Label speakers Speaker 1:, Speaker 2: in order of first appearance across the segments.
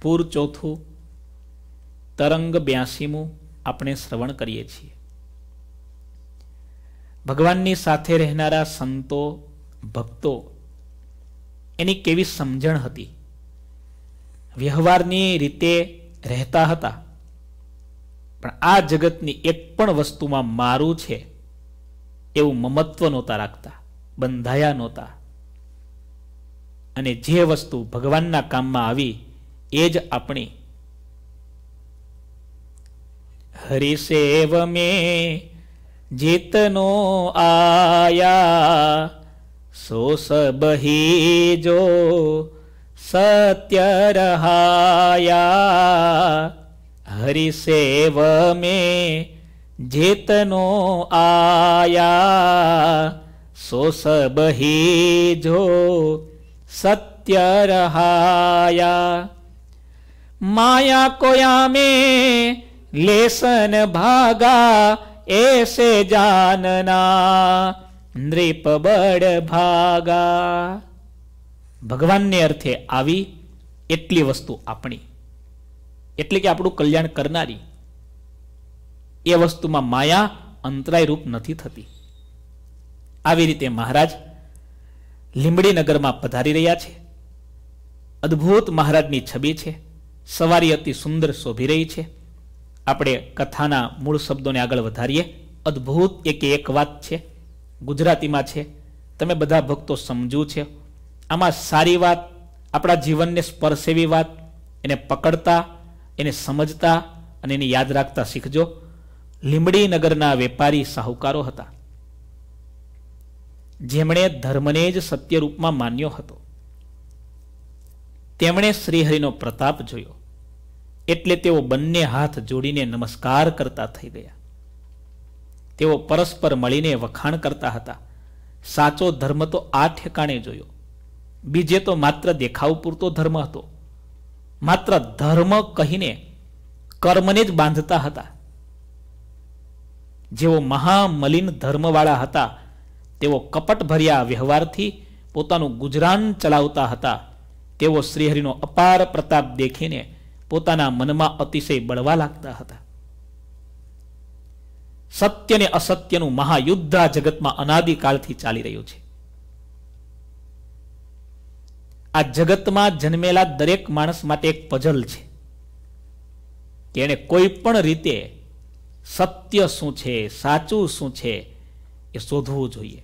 Speaker 1: પૂર ચોથું તરંગ બ્યાસીમું આપણે શ્રવણ કરીએ છીએ ભગવાનની સાથે રહેનારા સંતો ભક્તો એની કેવી સમજણ હતી વ્યવહારની રીતે રહેતા હતા પણ આ જગતની એક પણ વસ્તુમાં મારું છે એવું મમત્વ નહોતા રાખતા બંધાયા નહોતા અને જે વસ્તુ ભગવાનના કામમાં આવી એ જ આપણી હરિસેવ મે જીતનો આયા સો સબહી જો સત્ય રહાયા હરિસેવ મે જીતનો આયા સો સબહી જો સત્ય રહાયા માયા કોયામે લેસન ભાગા भागा ऐसे जानना નૃપ બળ ભાગા ભગવાનને અર્થે આવી એટલી વસ્તુ આપણી એટલે કે આપણું કલ્યાણ કરનારી એ વસ્તુમાં માયા અંતરાયરૂપ નથી થતી આવી રીતે મહારાજ લીંબડી નગરમાં પધારી રહ્યા છે અદ્ભુત મહારાજની છબી છે સવારી અતિ સુંદર શોભી રહી છે આપણે કથાના મૂળ શબ્દોને આગળ વધારીએ અદ્ભુત એક એક વાત છે ગુજરાતીમાં છે તમે બધા ભક્તો સમજવું છે આમાં સારી વાત આપણા જીવનને સ્પર્શેવી વાત એને પકડતા એને સમજતા અને એને યાદ રાખતા શીખજો લીમડી નગરના વેપારી સાહુકારો હતા જેમણે ધર્મને જ સત્ય રૂપમાં માન્યો હતો તેમણે શ્રીહરિનો પ્રતાપ જોયો એટલે તેઓ બંને હાથ જોડીને નમસ્કાર કરતા થઈ ગયા તેઓ પરસ્પર મળીને વખાણ કરતા હતા સાચો ધર્મ તો આ ઠેકાણે જોયો બીજે તો માત્ર દેખાવ પૂરતો ધર્મ હતો માત્ર ધર્મ કહીને કર્મને જ બાંધતા હતા જેઓ મહામલિન ધર્મવાળા હતા તેઓ કપટભર્યા વ્યવહારથી પોતાનું ગુજરાન ચલાવતા હતા તેઓ શ્રીહરિનો અપાર પ્રતાપ દેખીને પોતાના મનમાં અતિશય બળવા લાગતા હતા સત્ય ને અસત્યનું મહાયુદ્ધ આ જગતમાં અનાદિકાળથી ચાલી રહ્યું છે આ જગતમાં જન્મેલા દરેક માણસ માટે એક પઝલ છે તેણે કોઈ પણ રીતે સત્ય શું છે સાચું શું છે એ શોધવું જોઈએ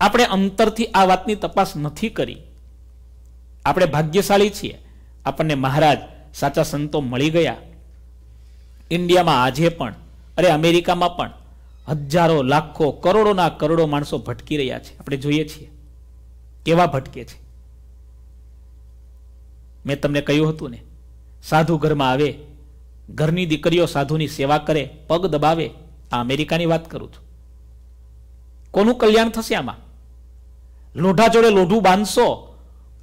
Speaker 1: આપણે અંતરથી આ વાતની તપાસ નથી કરી આપણે ભાગ્યશાળી છીએ આપણને મહારાજ સાચા સંતો મળી ગયા ઇન્ડિયામાં આજે પણ અરે અમેરિકામાં પણ હજારો લાખો કરોડોના કરોડો માણસો ભટકી રહ્યા છે આપણે જોઈએ છીએ કેવા ભટકે છે મેં તમને કહ્યું હતું ને સાધુ ઘરમાં આવે ઘરની દીકરીઓ સાધુની સેવા કરે પગ દબાવે આ અમેરિકાની વાત કરું છું કોનું કલ્યાણ થશે આમાં લોઢા જોડે લોઢું બાંધશો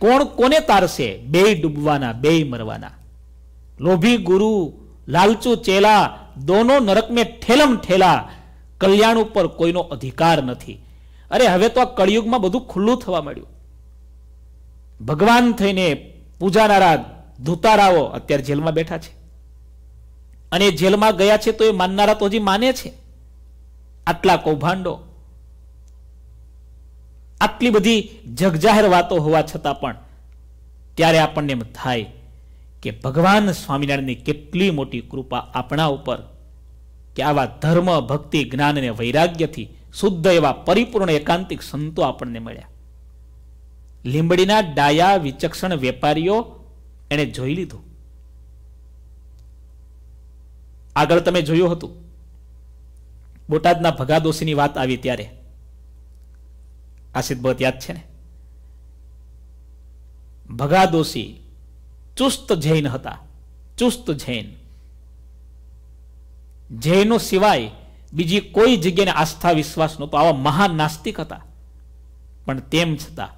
Speaker 1: કોણ કોને તારશે બે ડૂબવાના બે મરવાના લોભી ગુરુ લાલચુ ચેલા દોનો નરક મેં ઠેલમ ઠેલા કલ્યાણ ઉપર કોઈનો અધિકાર નથી અરે હવે તો આ કળિયુગમાં બધું ખુલ્લું થવા માંડ્યું ભગવાન થઈને પૂજાનારા ધૂતારાઓ અત્યારે જેલમાં બેઠા છે અને જેલમાં ગયા છે તો એ માનનારા તો હજી માને છે આટલા કૌભાંડો આટલી બધી જગજાહેર વાતો હોવા છતાં પણ ત્યારે આપણને એમ થાય કે ભગવાન સ્વામિનારાયણની કેટલી મોટી કૃપા આપણા ઉપર કે આવા ધર્મ ભક્તિ જ્ઞાન અને વૈરાગ્યથી શુદ્ધ એવા પરિપૂર્ણ એકાંતિક સંતો આપણને મળ્યા લીંબડીના ડાયા વિચક્ષણ વેપારીઓ એને જોઈ લીધું આગળ તમે જોયું હતું બોટાદના ભગાદોશીની વાત આવી ત્યારે આ યાદ છે ને ભગા દોશી ચુસ્ત જૈન હતા ચુસ્ત જૈન જૈનો સિવાય બીજી કોઈ જગ્યાને આસ્થા વિશ્વાસ નહોતો આવા મહાન નાસ્તિક હતા પણ તેમ છતાં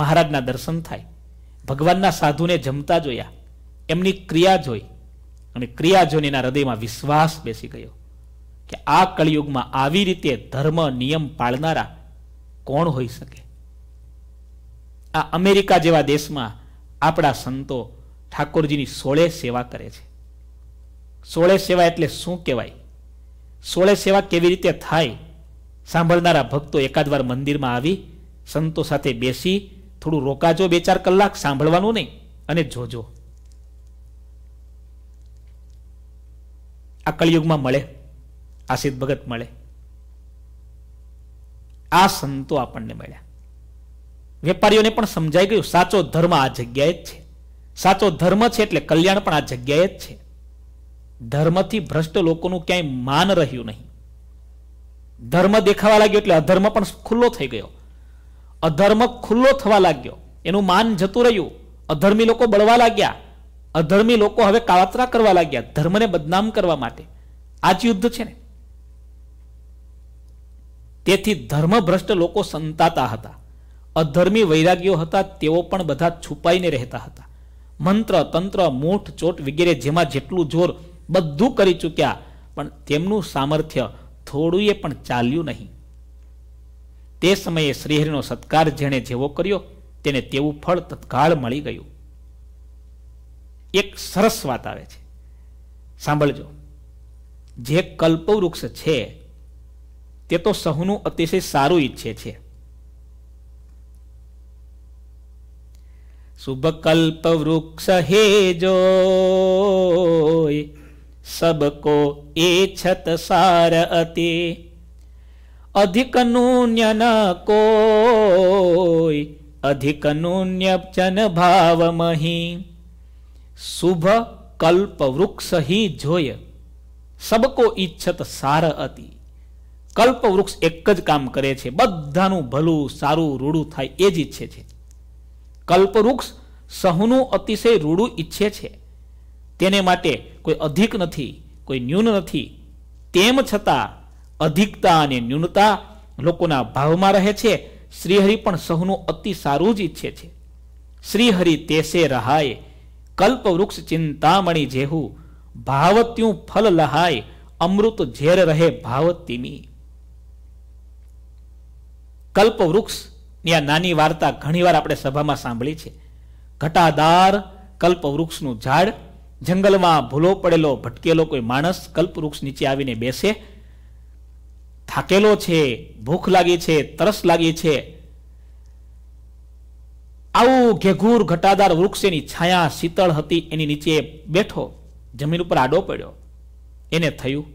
Speaker 1: મહારાજના દર્શન થાય ભગવાનના સાધુને જમતા જોયા એમની ક્રિયા જોઈ અને ક્રિયા જોઈને એના હૃદયમાં વિશ્વાસ બેસી ગયો કે આ કળિયુગમાં આવી રીતે ધર્મ નિયમ પાળનારા કોણ હોઈ શકે આ અમેરિકા જેવા દેશમાં આપણા સંતો ઠાકોરજીની સોળે સેવા કરે છે સોળે સેવા એટલે શું કહેવાય સોળે સેવા કેવી રીતે થાય સાંભળનારા ભક્તો એકાદ વાર મંદિરમાં આવી સંતો સાથે બેસી થોડું રોકાજો બે ચાર કલાક સાંભળવાનું નહીં અને જોજો આ કળિયુગમાં મળે આશિત ભગત મળે આ સંતો આપણને મળ્યા વેપારીઓને પણ સમજાઈ ગયું સાચો ધર્મ આ જગ્યાએ જ છે સાચો ધર્મ છે એટલે કલ્યાણ પણ આ જગ્યાએ જ છે ધર્મથી ભ્રષ્ટ લોકોનું ક્યાંય માન રહ્યું નહીં ધર્મ દેખાવા લાગ્યો એટલે અધર્મ પણ ખુલ્લો થઈ ગયો અધર્મ ખુલ્લો થવા લાગ્યો એનું માન જતું રહ્યું અધર્મી લોકો બળવા લાગ્યા અધર્મી લોકો હવે કાવતરા કરવા લાગ્યા ધર્મને બદનામ કરવા માટે આ જ યુદ્ધ છે ને તેથી ધર્મભ્રષ્ટ લોકો સંતાતા હતા અધર્મી વૈરાગ્યો હતા તેઓ પણ બધા છુપાઈને રહેતા હતા મંત્ર તંત્ર મૂઠ ચોટ વગેરે જેમાં જેટલું જોર બધું કરી ચૂક્યા પણ તેમનું સામર્થ્ય થોડુંએ પણ ચાલ્યું નહીં તે સમયે શ્રીહરિનો સત્કાર જેણે જેવો કર્યો તેને તેવું ફળ તત્કાળ મળી ગયું એક સરસ વાત આવે છે સાંભળજો જે કલ્પવૃક્ષ છે તે તો સહુનું અતિશય સારું ઈચ્છે છે શુભકલ્પ વૃક્ષ હે જો સબકો એ છત સાર અતિ અધિક નૂન્ય ન કોઈ અધિક નૂન્ય જન ભાવમહી શુભ કલ્પ વૃક્ષ હિ જોય સબકો ઈચ્છત સાર અતિ કલ્પવૃક્ષ એક જ કામ કરે છે બધાનું ભલું સારું રૂડું થાય એ જ ઈચ્છે છે કલ્પવૃક્ષ સહુનું અતિશય રૂડું ઈચ્છે છે તેને માટે કોઈ અધિક નથી કોઈ ન્યૂન નથી તેમ છતાં અધિકતા અને ન્યૂનતા લોકોના ભાવમાં રહે છે શ્રીહરિ પણ સહુનું અતિ સારું જ ઈચ્છે છે શ્રીહરિ તેસે રહાય કલ્પવૃક્ષ ચિંતામણી જેહું ભાવત્યું ફલ લહાય અમૃત ઝેર રહે ભાવતિમી કલ્પવૃક્ષની આ નાની વાર્તા ઘણીવાર આપણે સભામાં સાંભળી છે ઘટાદાર કલ્પવૃક્ષનું ઝાડ જંગલમાં ભૂલો પડેલો ભટકેલો કોઈ માણસ કલ્પવૃક્ષ નીચે આવીને બેસે થાકેલો છે ભૂખ લાગી છે તરસ લાગી છે આવું ઘેઘૂર ઘટાદાર વૃક્ષ એની છાયા શીતળ હતી એની નીચે બેઠો જમીન ઉપર આડો પડ્યો એને થયું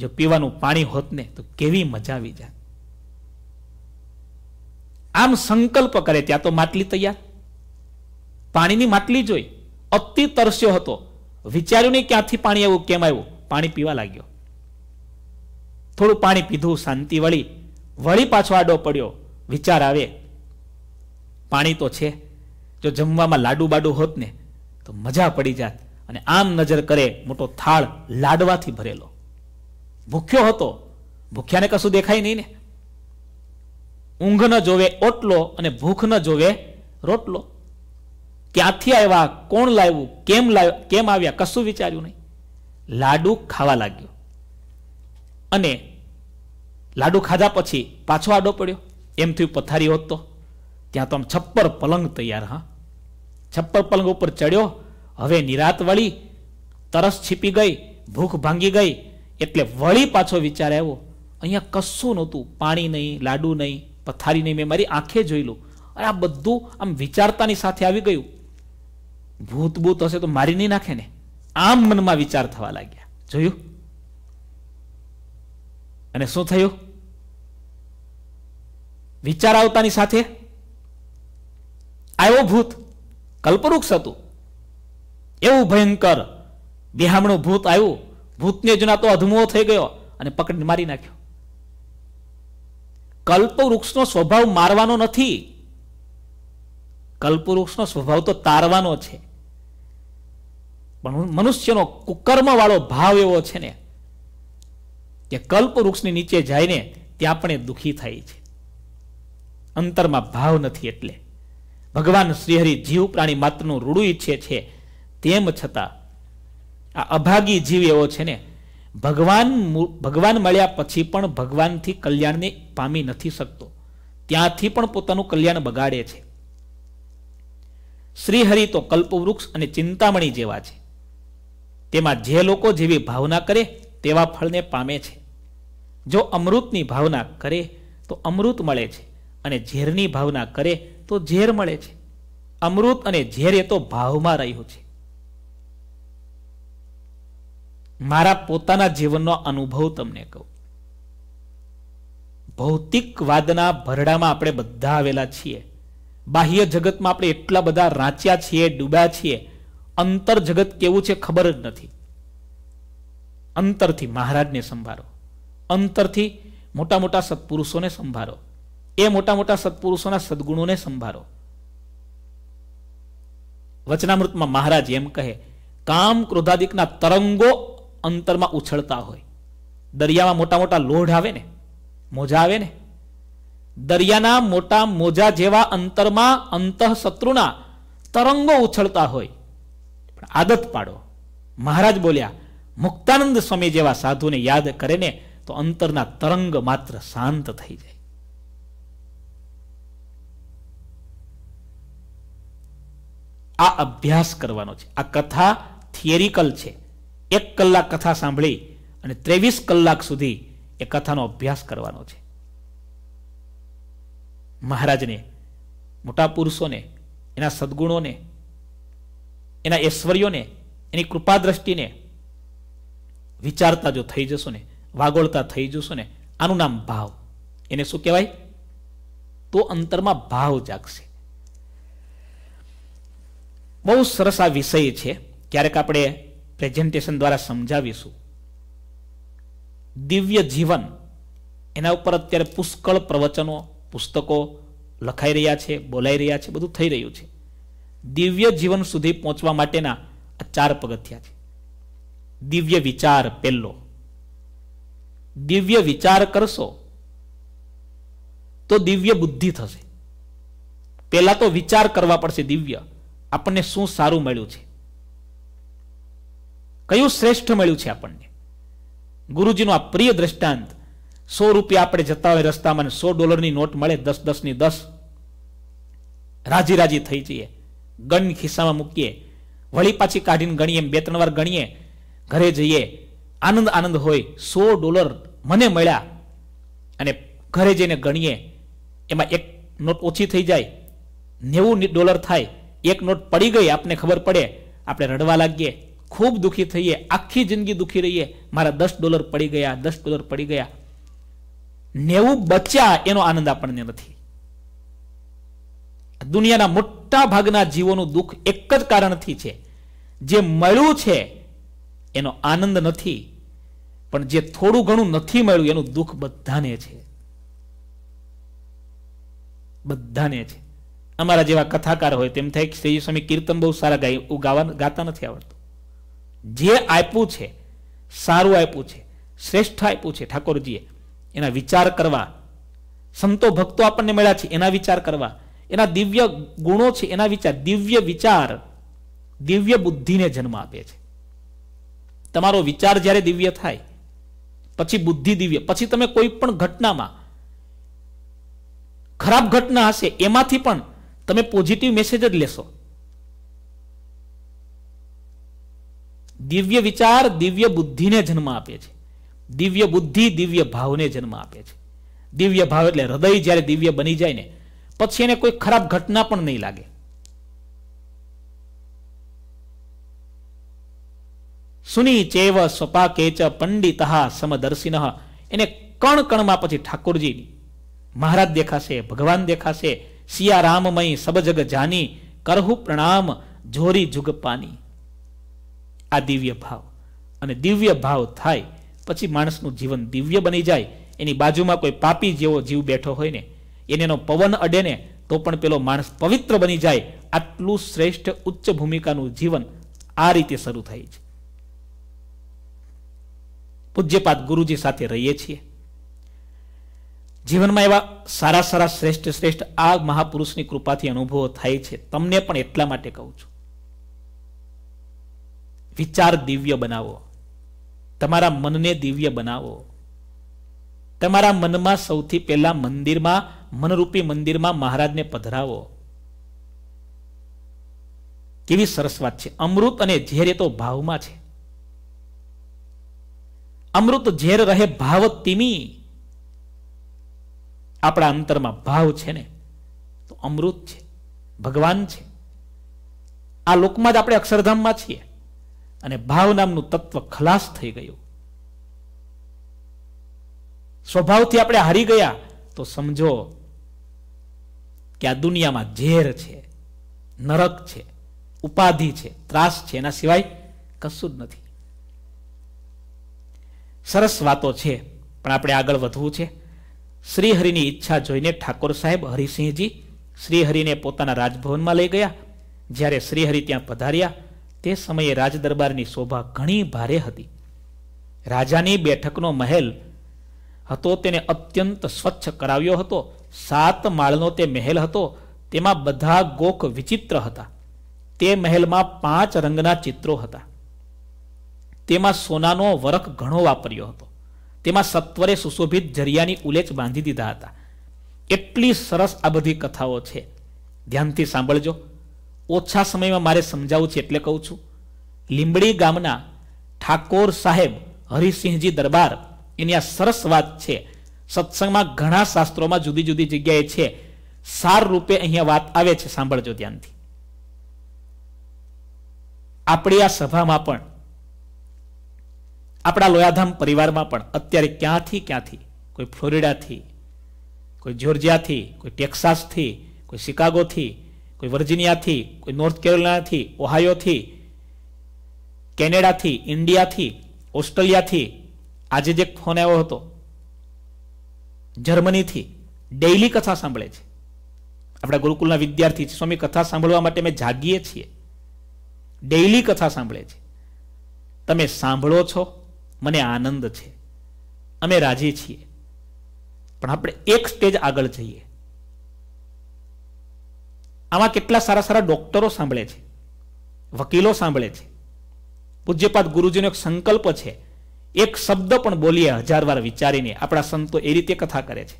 Speaker 1: જો પીવાનું પાણી હોત ને તો કેવી મજા આવી જાય આમ સંકલ્પ કરે ત્યાં તો માટલી તૈયાર પાણીની માટલી જોઈ અતિ તરસ્યો હતો વિચાર્યું નહીં ક્યાંથી પાણી આવ્યું કેમ આવ્યું પાણી પીવા લાગ્યો થોડું પાણી પીધું શાંતિ વળી વળી પાછો આડો પડ્યો વિચાર આવે પાણી તો છે જો જમવામાં લાડુ બાડુ હોત ને તો મજા પડી જાત અને આમ નજર કરે મોટો થાળ લાડવાથી ભરેલો ભૂખ્યો હતો ભૂખ્યાને કશું દેખાય નહીં ને ઊંઘ ન જોવે ઓટલો અને ભૂખ ન જોવે રોટલો ક્યાંથી આવ્યા કોણ લાવ્યું કેમ લાવ્યું કેમ આવ્યા કશું વિચાર્યું નહીં લાડુ ખાવા લાગ્યો અને લાડુ ખાધા પછી પાછો આડો પડ્યો એમ થયું પથારી હોત તો ત્યાં તો આમ છપ્પર પલંગ તૈયાર હા છપ્પર પલંગ ઉપર ચડ્યો હવે નિરાત વળી તરસ છીપી ગઈ ભૂખ ભાંગી ગઈ એટલે વળી પાછો વિચાર આવ્યો અહીંયા કશું નહોતું પાણી નહીં લાડુ નહીં પથારીને મેં મારી આંખે જોઈ લો અને આ બધું આમ વિચારતાની સાથે આવી ગયું ભૂત ભૂત હશે તો મારી નહીં નાખે ને આમ મનમાં વિચાર થવા લાગ્યા જોયું અને શું થયું વિચાર આવતાની સાથે આવ્યો ભૂત કલ્પવૃક્ષ હતું એવું ભયંકર બિહામણું ભૂત આવ્યું ભૂતને જોના તો અધમો થઈ ગયો અને પકડીને મારી નાખ્યો કલ્પવૃક્ષનો સ્વભાવ મારવાનો નથી કલ્પવૃક્ષનો સ્વભાવ તો તારવાનો છે પણ મનુષ્યનો કુકર્મ વાળો ભાવ એવો છે ને કે કલ્પવૃક્ષની નીચે જઈને ત્યાં પણ એ દુઃખી થાય છે અંતરમાં ભાવ નથી એટલે ભગવાન શ્રીહરિ જીવ પ્રાણી માત્રનું રૂડું ઈચ્છે છે તેમ છતાં આ અભાગી જીવ એવો છે ને ભગવાન ભગવાન મળ્યા પછી પણ ભગવાનથી કલ્યાણને પામી નથી શકતો ત્યાંથી પણ પોતાનું કલ્યાણ બગાડે છે શ્રીહરિ તો કલ્પવૃક્ષ અને ચિંતામણી જેવા છે તેમાં જે લોકો જેવી ભાવના કરે તેવા ફળને પામે છે જો અમૃતની ભાવના કરે તો અમૃત મળે છે અને ઝેરની ભાવના કરે તો ઝેર મળે છે અમૃત અને ઝેર એ તો ભાવમાં રહ્યું છે મારા પોતાના જીવનનો અનુભવ તમને કહું ભૌતિકવાદના ભરડામાં આપણે બધા આવેલા છીએ બાહ્ય જગતમાં આપણે એટલા બધા રાંચ્યા છીએ ડૂબ્યા છીએ અંતર જગત કેવું છે ખબર જ નથી અંતરથી મહારાજને સંભાળો અંતરથી મોટા મોટા સત્પુરુષોને સંભાળો એ મોટા મોટા સત્પુરુષોના સદગુણોને સંભાળો વચનામૃતમાં મહારાજ એમ કહે કામ ક્રોધાદિકના તરંગો અંતરમાં ઉછળતા હોય દરિયામાં મોટા મોટા લોઢ આવે ને મોજા આવે ને દરિયાના મોટા મોજા જેવા અંતરમાં અંતઃશત્રુના તરંગો ઉછળતા હોય પણ આદત પાડો મહારાજ બોલ્યા મુક્તાનંદ સ્વામી જેવા સાધુને યાદ કરે ને તો અંતરના તરંગ માત્ર શાંત થઈ જાય આ અભ્યાસ કરવાનો છે આ કથા થિયરિકલ છે એક કલાક કથા સાંભળી અને ત્રેવીસ કલાક સુધી એ કથાનો અભ્યાસ કરવાનો છે મહારાજને મોટા પુરુષોને એના સદગુણોને એના ઐશ્વર્યોને એની કૃપા દ્રષ્ટિને વિચારતા જો થઈ જશો ને વાગોળતા થઈ જશો ને આનું નામ ભાવ એને શું કહેવાય તો અંતરમાં ભાવ જાગશે બહુ સરસ આ વિષય છે ક્યારેક આપણે પ્રેઝન્ટેશન દ્વારા સમજાવીશું દિવ્ય જીવન એના ઉપર અત્યારે પુષ્કળ પ્રવચનો પુસ્તકો લખાઈ રહ્યા છે બોલાઈ રહ્યા છે બધું થઈ રહ્યું છે દિવ્ય જીવન સુધી પહોંચવા માટેના આ ચાર પગથિયા છે દિવ્ય વિચાર પહેલો દિવ્ય વિચાર કરશો તો દિવ્ય બુદ્ધિ થશે પહેલા તો વિચાર કરવા પડશે દિવ્ય આપણને શું સારું મળ્યું છે કયું શ્રેષ્ઠ મળ્યું છે આપણને ગુરુજીનું આ પ્રિય દ્રષ્ટાંત સો રૂપિયા આપણે જતા હોય રસ્તામાં સો ડોલરની નોટ મળે દસ દસ ની દસ રાજી રાજી થઈ જઈએ ગણ ખિસ્સામાં મૂકીએ વળી પાછી કાઢીને ગણીએ બે ત્રણ વાર ગણીએ ઘરે જઈએ આનંદ આનંદ હોય સો ડોલર મને મળ્યા અને ઘરે જઈને ગણીએ એમાં એક નોટ ઓછી થઈ જાય નેવું ડોલર થાય એક નોટ પડી ગઈ આપને ખબર પડે આપણે રડવા લાગીએ ખૂબ દુઃખી થઈએ આખી જિંદગી દુખી રહીએ મારા દસ ડોલર પડી ગયા દસ ડોલર પડી ગયા નેવું બચ્યા એનો આનંદ આપણને નથી દુનિયાના મોટા ભાગના જીવોનું દુઃખ એક જ કારણથી છે જે મળ્યું છે એનો આનંદ નથી પણ જે થોડું ઘણું નથી મળ્યું એનું દુઃખ બધાને છે બધાને છે અમારા જેવા કથાકાર હોય તેમ થાય કે સૈયુ સ્વામી કીર્તન બહુ સારા ગાવા ગાતા નથી આવડતું જે આપ્યું છે સારું આપ્યું છે શ્રેષ્ઠ આપ્યું છે ઠાકોરજીએ એના વિચાર કરવા સંતો ભક્તો આપણને મળ્યા છે એના વિચાર કરવા એના દિવ્ય ગુણો છે એના વિચાર દિવ્ય વિચાર દિવ્ય બુદ્ધિને જન્મ આપે છે તમારો વિચાર જ્યારે દિવ્ય થાય પછી બુદ્ધિ દિવ્ય પછી તમે કોઈ પણ ઘટનામાં ખરાબ ઘટના હશે એમાંથી પણ તમે પોઝિટિવ મેસેજ જ લેશો દિવ્ય વિચાર દિવ્ય બુદ્ધિને જન્મ આપે છે દિવ્ય બુદ્ધિ દિવ્ય ભાવને જન્મ આપે છે દિવ્ય ભાવ એટલે હૃદય જ્યારે દિવ્ય બની જાય ને પછી એને કોઈ ખરાબ ઘટના પણ નહીં લાગે સુની ચેવ સ્વપા કેચ પંડિત સમદર્શિન એને કણ કણમાં પછી ઠાકોરજી મહારાજ દેખાશે ભગવાન દેખાશે સિયા રામમય સબજગ જાની કરહુ પ્રણામ જોરી જુગપાની આ દિવ્ય ભાવ અને દિવ્ય ભાવ થાય પછી માણસનું જીવન દિવ્ય બની જાય એની બાજુમાં કોઈ પાપી જેવો જીવ બેઠો હોય ને એનેનો પવન અડે ને તો પણ પેલો માણસ પવિત્ર બની જાય આટલું શ્રેષ્ઠ ઉચ્ચ ભૂમિકાનું જીવન આ રીતે શરૂ થાય છે પૂજ્યપાત ગુરુજી સાથે રહીએ છીએ જીવનમાં એવા સારા સારા શ્રેષ્ઠ શ્રેષ્ઠ આ મહાપુરુષની કૃપાથી અનુભવો થાય છે તમને પણ એટલા માટે કહું છું વિચાર દિવ્ય બનાવો તમારા મનને દિવ્ય બનાવો તમારા મનમાં સૌથી પહેલા મંદિરમાં મનરૂપી મંદિરમાં મહારાજને પધરાવો કેવી સરસ વાત છે અમૃત અને ઝેર એ તો ભાવમાં છે અમૃત ઝેર રહે ભાવ તિમી આપણા અંતરમાં ભાવ છે ને તો અમૃત છે ભગવાન છે આ લોકમાં જ આપણે અક્ષરધામમાં છીએ અને ભાવ નામનું તત્વ ખલાસ થઈ ગયું સ્વભાવથી આપણે હારી ગયા તો સમજો કે આ દુનિયામાં ઝેર છે નરક છે ઉપાધિ છે ત્રાસ છે એના સિવાય કશું જ નથી સરસ વાતો છે પણ આપણે આગળ વધવું છે શ્રીહરિની ઈચ્છા જોઈને ઠાકોર સાહેબ હરિસિંહજી શ્રીહરિને પોતાના રાજભવનમાં લઈ ગયા જ્યારે શ્રીહરિ ત્યાં પધાર્યા તે સમયે રાજદરબારની શોભા ઘણી ભારે હતી રાજાની બેઠકનો મહેલ હતો તેને અત્યંત સ્વચ્છ કરાવ્યો હતો સાત માળનો તે મહેલ હતો તેમાં બધા ગોખ વિચિત્ર હતા તે મહેલમાં પાંચ રંગના ચિત્રો હતા તેમાં સોનાનો વરખ ઘણો વાપર્યો હતો તેમાં સત્વરે સુશોભિત જરિયાની ઉલેચ બાંધી દીધા હતા એટલી સરસ આ બધી કથાઓ છે ધ્યાનથી સાંભળજો ઓછા સમયમાં મારે સમજાવવું છે એટલે કહું છું લીંબડી ગામના ઠાકોર સાહેબ હરિસિંહજી દરબાર એની આ સરસ વાત છે સત્સંગમાં ઘણા શાસ્ત્રોમાં જુદી જુદી જગ્યાએ છે સાર રૂપે અહીંયા વાત આવે છે સાંભળજો ધ્યાનથી આપણી આ સભામાં પણ આપણા લોયાધામ પરિવારમાં પણ અત્યારે ક્યાંથી ક્યાંથી કોઈ ફ્લોરિડાથી કોઈ જ્યોર્જિયાથી કોઈ ટેક્સાસથી કોઈ શિકાગોથી કોઈ વર્જિનિયાથી કોઈ નોર્થ કેરોલિનાથી ઓહાયોથી કેનેડાથી ઇન્ડિયાથી ઓસ્ટ્રેલિયાથી આજે જે ફોન આવ્યો હતો જર્મનીથી ડેઇલી કથા સાંભળે છે આપણા ગુરુકુલના વિદ્યાર્થી છે સ્વામી કથા સાંભળવા માટે અમે જાગીએ છીએ ડેઇલી કથા સાંભળે છે તમે સાંભળો છો મને આનંદ છે અમે રાજી છીએ પણ આપણે એક સ્ટેજ આગળ જઈએ આવા કેટલા સારા સારા ડોક્ટરો સાંભળે છે વકીલો સાંભળે છે પૂજ્યપાદ ગુરુજીનો એક સંકલ્પ છે એક શબ્દ પણ બોલીએ હજાર વાર વિચારીને આપણા સંતો એ રીતે કથા કરે છે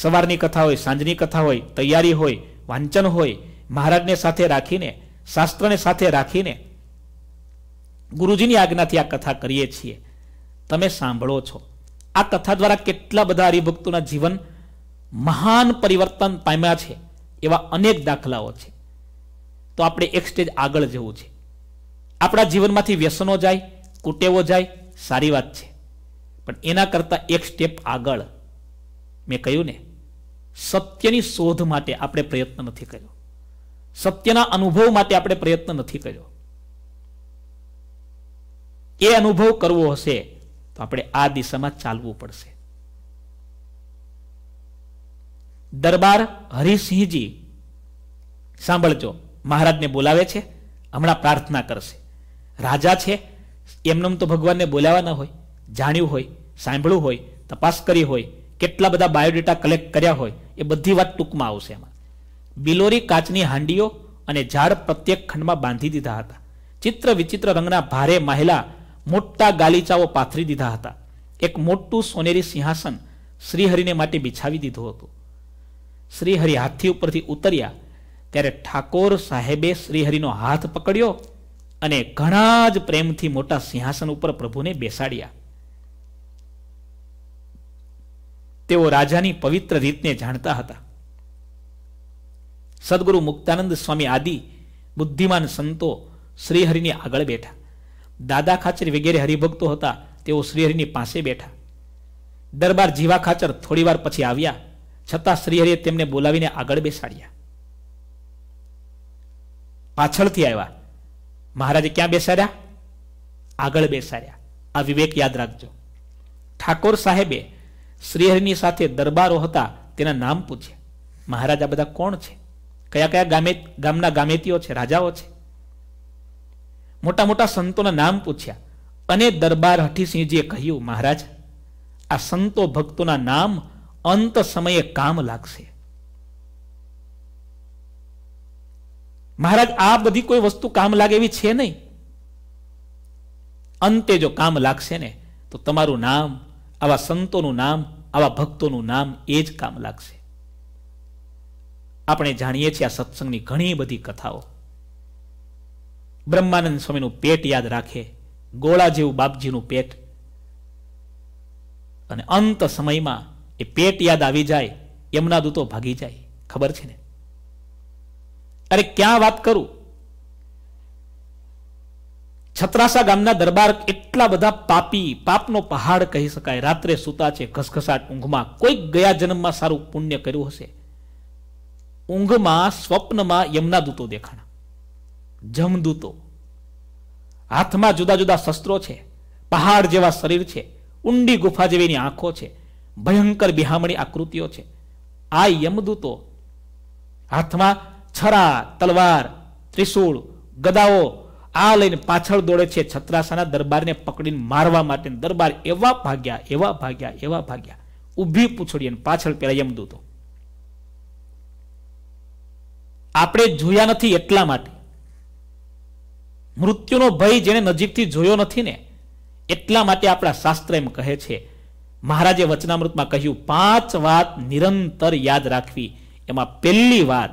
Speaker 1: સવારની કથા હોય સાંજની કથા હોય તૈયારી હોય વાંચન હોય મહારાજને સાથે રાખીને શાસ્ત્રને સાથે રાખીને ગુરુજીની આજ્ઞાથી આ કથા કરીએ છીએ તમે સાંભળો છો આ કથા દ્વારા કેટલા બધા હરિભક્તોના જીવન મહાન પરિવર્તન પામ્યા છે એવા અનેક દાખલાઓ છે તો આપણે એક સ્ટેજ આગળ જવું છે આપણા જીવનમાંથી વ્યસનો જાય કુટેવો જાય સારી વાત છે પણ એના કરતાં એક સ્ટેપ આગળ મેં કહ્યું ને સત્યની શોધ માટે આપણે પ્રયત્ન નથી કર્યો સત્યના અનુભવ માટે આપણે પ્રયત્ન નથી કર્યો એ અનુભવ કરવો હશે તો આપણે આ દિશામાં ચાલવું પડશે દરબાર હરિસિંહજી સાંભળજો મહારાજને બોલાવે છે હમણાં પ્રાર્થના કરશે રાજા છે એમનેમ તો ભગવાનને બોલાવવા હોય જાણ્યું હોય સાંભળ્યું હોય તપાસ કરી હોય કેટલા બધા બાયોડેટા કલેક્ટ કર્યા હોય એ બધી વાત ટૂંકમાં આવશે એમાં બિલોરી કાચની હાંડીઓ અને ઝાડ પ્રત્યેક ખંડમાં બાંધી દીધા હતા ચિત્ર વિચિત્ર રંગના ભારે મહેલા મોટા ગાલીચાઓ પાથરી દીધા હતા એક મોટું સોનેરી સિંહાસન શ્રીહરિને માટે બિછાવી દીધું હતું શ્રીહરિ હાથથી ઉપરથી ઉતર્યા ત્યારે ઠાકોર સાહેબે શ્રીહરિનો હાથ પકડ્યો અને ઘણા જ પ્રેમથી મોટા સિંહાસન ઉપર પ્રભુને બેસાડ્યા તેઓ રાજાની પવિત્ર રીતને જાણતા હતા સદગુરુ મુક્તાનંદ સ્વામી આદિ બુદ્ધિમાન સંતો શ્રીહરિની આગળ બેઠા દાદા ખાચર વગેરે હરિભક્તો હતા તેઓ શ્રીહરિની પાસે બેઠા દરબાર જીવા ખાચર થોડીવાર પછી આવ્યા છતાં શ્રીહરિએ તેમને બોલાવીને આગળ બેસાડ્યા પાછળથી આવ્યા મહારાજે ક્યાં બેસાડ્યા આગળ બેસાડ્યા આ વિવેક યાદ રાખજો ઠાકોર સાહેબે શ્રીહરિની સાથે દરબારો હતા તેના નામ પૂછ્યા મહારાજા બધા કોણ છે કયા કયા ગામે ગામના ગામેતીઓ છે રાજાઓ છે મોટા મોટા સંતોના નામ પૂછ્યા અને દરબાર હઠીસિંહજીએ કહ્યું મહારાજ આ સંતો ભક્તોના નામ અંત સમયે કામ લાગશે મહારાજ આ બધી કોઈ વસ્તુ કામ લાગે એવી છે નહીં અંતે જો કામ લાગશે ને તો તમારું નામ આવા સંતોનું નામ આવા ભક્તોનું નામ એ જ કામ લાગશે આપણે જાણીએ છીએ આ સત્સંગની ઘણી બધી કથાઓ બ્રહ્માનંદ સ્વામીનું પેટ યાદ રાખે ગોળા જેવું બાપજીનું પેટ અને અંત સમયમાં એ પેટ યાદ આવી જાય યમના દૂતો ભાગી જાય ખબર છે ને અરે ક્યાં વાત કરું છત્રાસા ગામના દરબાર એટલા બધા પાપી પાપનો પહાડ કહી શકાય રાત્રે સૂતા છે ઘસઘસાટ ઊંઘમાં કોઈક ગયા જન્મમાં સારું પુણ્ય કર્યું હશે ઊંઘમાં સ્વપ્નમાં યમના દૂતો દેખાણા જમદૂતો હાથમાં જુદા જુદા શસ્ત્રો છે પહાડ જેવા શરીર છે ઊંડી ગુફા જેવીની આંખો છે ભયંકર બિહામણી આકૃતિઓ છે આ યમદૂતો હાથમાં છરા તલવાર ત્રિશૂળ ગદાઓ આ લઈને પાછળ દોડે છે છત્રાસાના દરબારને પકડીને મારવા માટે દરબાર એવા ભાગ્યા એવા ભાગ્યા એવા ભાગ્યા ઊભી પૂછડી અને પાછળ પેલા યમદૂતો આપણે જોયા નથી એટલા માટે મૃત્યુનો ભય જેને નજીકથી જોયો નથી ને એટલા માટે આપણા શાસ્ત્ર એમ કહે છે મહારાજે વચનામૃતમાં કહ્યું પાંચ વાત નિરંતર યાદ રાખવી એમાં પહેલી વાત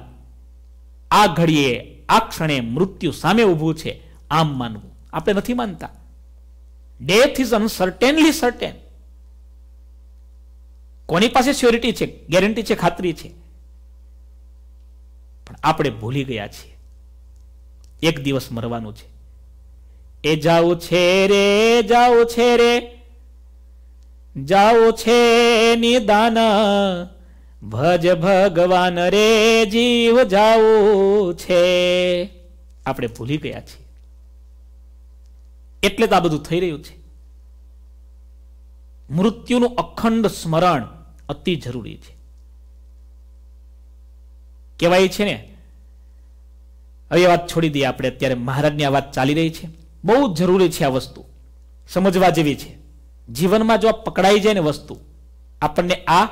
Speaker 1: આ ઘડીએ આ ક્ષણે મૃત્યુ સામે ઊભું છે આમ માનવું આપણે નથી માનતા ડેથ ઇઝ અનસર્ટેનલી સર્ટેન કોની પાસે સ્યોરિટી છે ગેરંટી છે ખાતરી છે પણ આપણે ભૂલી ગયા છીએ એક દિવસ મરવાનું છે એ જાઉં છે રે જાઉં છે રે જાઓ છે નિદાન ભજ ભગવાન રે જીવ જાઓ છે આપણે ભૂલી ગયા છીએ એટલે તો આ બધું થઈ રહ્યું છે મૃત્યુનું અખંડ સ્મરણ અતિ જરૂરી છે કહેવાય છે ને હવે વાત છોડી દઈએ આપણે અત્યારે મહારાજની આ વાત ચાલી રહી છે બહુ જરૂરી છે આ વસ્તુ સમજવા જેવી છે જીવનમાં જો પકડાઈ જાય ને વસ્તુ આપણને આ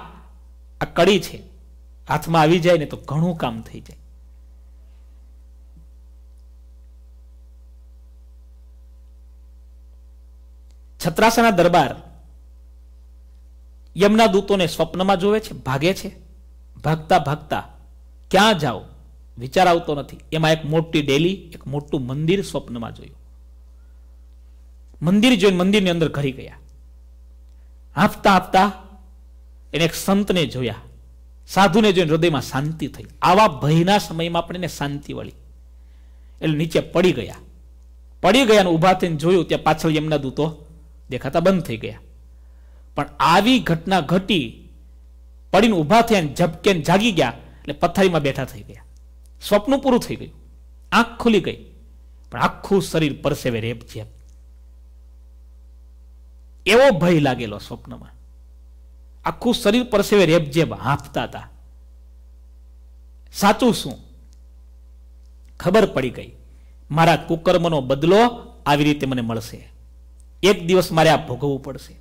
Speaker 1: આ કડી છે હાથમાં આવી જાય ને તો ઘણું કામ થઈ જાય છત્રાસાના દરબાર યમના દૂતોને સ્વપ્નમાં જોવે છે ભાગે છે ભાગતા ભાગતા ક્યાં જાઓ વિચાર આવતો નથી એમાં એક મોટી ડેલી એક મોટું મંદિર સ્વપ્નમાં જોયું મંદિર જોઈને મંદિરની અંદર ઘરી ગયા આપતા આપતા એને એક સંતને જોયા સાધુને જોઈને હૃદયમાં શાંતિ થઈ આવા ભયના સમયમાં પણ એને શાંતિ વળી એટલે નીચે પડી ગયા પડી ગયા અને ઊભા થઈને જોયું ત્યાં પાછળ એમના દૂતો દેખાતા બંધ થઈ ગયા પણ આવી ઘટના ઘટી પડીને ઊભા થયા ઝપકે જાગી ગયા એટલે પથારીમાં બેઠા થઈ ગયા સ્વપ્ન પૂરું થઈ ગયું આંખ ખુલી ગઈ પણ આખું શરીર પરસેવે રેપ છે એવો ભય લાગેલો સ્વપ્નમાં આખું શરીર પરસેવે રેબજેબ હાંફતા હતા સાચું શું ખબર પડી ગઈ મારા કુકર્મનો બદલો આવી રીતે મને મળશે એક દિવસ મારે આ ભોગવવું પડશે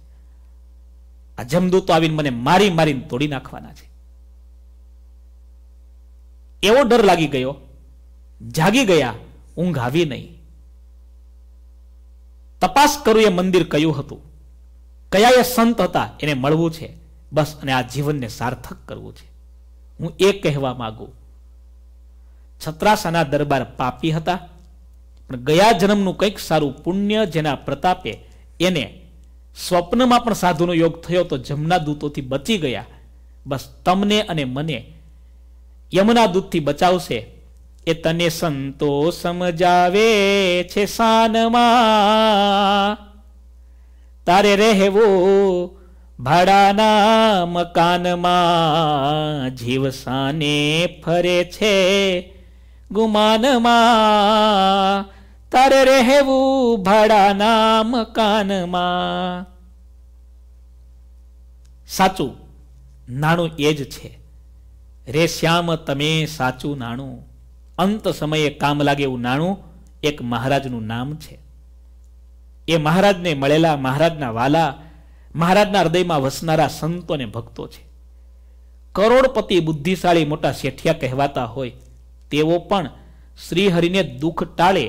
Speaker 1: આ જમદૂતો આવીને મને મારી મારીને તોડી નાખવાના છે એવો ડર લાગી ગયો જાગી ગયા ઊંઘ આવી નહીં તપાસ કરું એ મંદિર કયું હતું કયા એ સંત હતા એને મળવું છે બસ અને આ જીવનને સાર્થક કરવું છે હું એ કહેવા માગું છત્રાસાના દરબાર પાપી હતા પણ ગયા જન્મનું કંઈક સારું પુણ્ય જેના પ્રતાપે એને સ્વપ્નમાં પણ સાધુનો યોગ થયો તો જમના દૂતોથી બચી ગયા બસ તમને અને મને યમના દૂતથી બચાવશે એ તને સંતો સમજાવે છે સાનમાં તારે રહેવું ભાડાના મકાનમાં જીવસાને ફરે છે ગુમાનમાં તારે રહેવું ભાડાના મકાનમાં સાચું નાણું એ જ છે રે શ્યામ તમે સાચું નાણું અંત સમયે કામ લાગે એવું નાણું એક મહારાજનું નામ છે એ મહારાજને મળેલા મહારાજના વાલા મહારાજના હૃદયમાં વસનારા સંતો અને ભક્તો છે કરોડપતિ બુદ્ધિશાળી મોટા શેઠિયા કહેવાતા હોય તેઓ પણ શ્રીહરિને દુઃખ ટાળે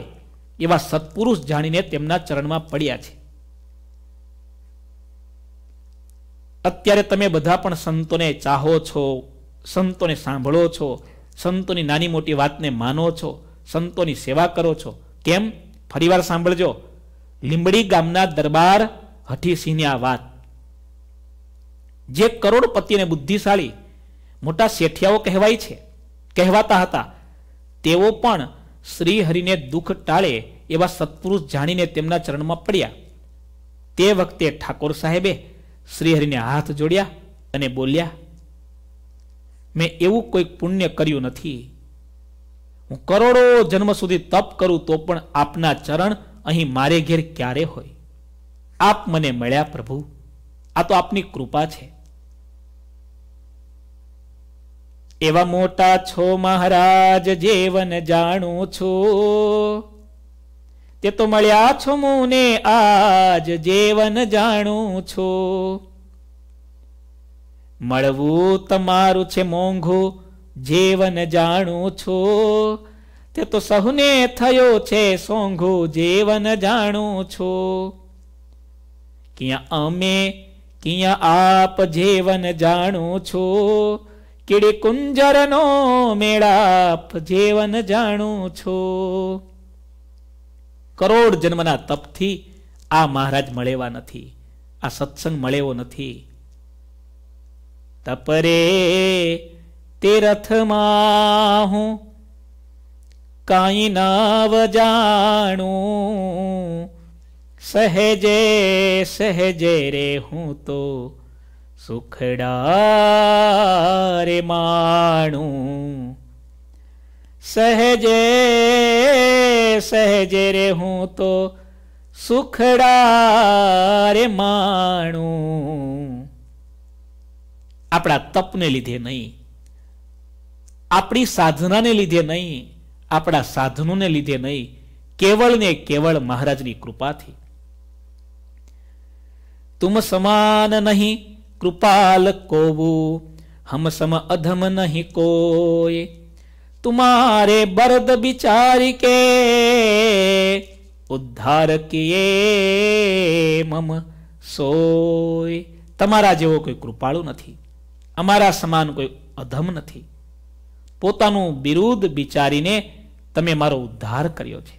Speaker 1: એવા સત્પુરુષ જાણીને તેમના ચરણમાં પડ્યા છે અત્યારે તમે બધા પણ સંતોને ચાહો છો સંતોને સાંભળો છો સંતોની નાની મોટી વાતને માનો છો સંતોની સેવા કરો છો કેમ ફરીવાર સાંભળજો લીંબડી ગામના દરબાર હઠીસિંહની આ વાત જે કરોડપતિ અને બુદ્ધિશાળી મોટા શેઠિયાઓ કહેવાય છે કહેવાતા હતા તેઓ પણ શ્રીહરિને દુઃખ ટાળે એવા સત્પુરુષ જાણીને તેમના ચરણમાં પડ્યા તે વખતે ઠાકોર સાહેબે શ્રીહરિને હાથ જોડ્યા અને બોલ્યા મેં એવું કોઈ પુણ્ય કર્યું નથી હું કરોડો જન્મ સુધી તપ કરું તો પણ આપના ચરણ અહીં મારે ઘેર ક્યારે હોય આપ મને મળ્યા પ્રભુ આ તો આપની કૃપા છે એવા મોટા છો મહારાજ જેવન જાણું છું તે તો મળ્યા છો મુને આજ જેવન જાણું છો મળવું તમારું છે મોંઘું જેવન જાણું છું તે તો સહુને થયો છે સોંઘુ જીવન જાણું છો ક્યાં અમે ક્યાં આપ જીવન જાણું છો કીડી કુંજરનો મેળાપ જીવન જાણું છો કરોડ જન્મના તપથી આ મહારાજ મળેવા નથી આ સત્સંગ મળેવો નથી તપરે તે રથમાં હું કાંઈ નાવ જાણું સહેજે સહેજે રે હું તો સુખડા રે માણું સહેજે સહેજે રે હું તો સુખડા રે માણું આપણા તપને લીધે નહીં આપણી સાધનાને લીધે નહીં આપણા સાધનોને લીધે નહીં કેવળ ને કેવળ મહારાજની કૃપાથી તુમ સમાન નહીં કૃપાલ કોવું હમ સમ અધમ નહીં કોય તુમારે બરદ બિચારી કે ઉદ્ધાર કિયે મમ સોય તમારા જેવો કોઈ કૃપાળુ નથી અમારા સમાન કોઈ અધમ નથી પોતાનું બિરુદ વિચારીને તમે મારો ઉદ્ધાર કર્યો છે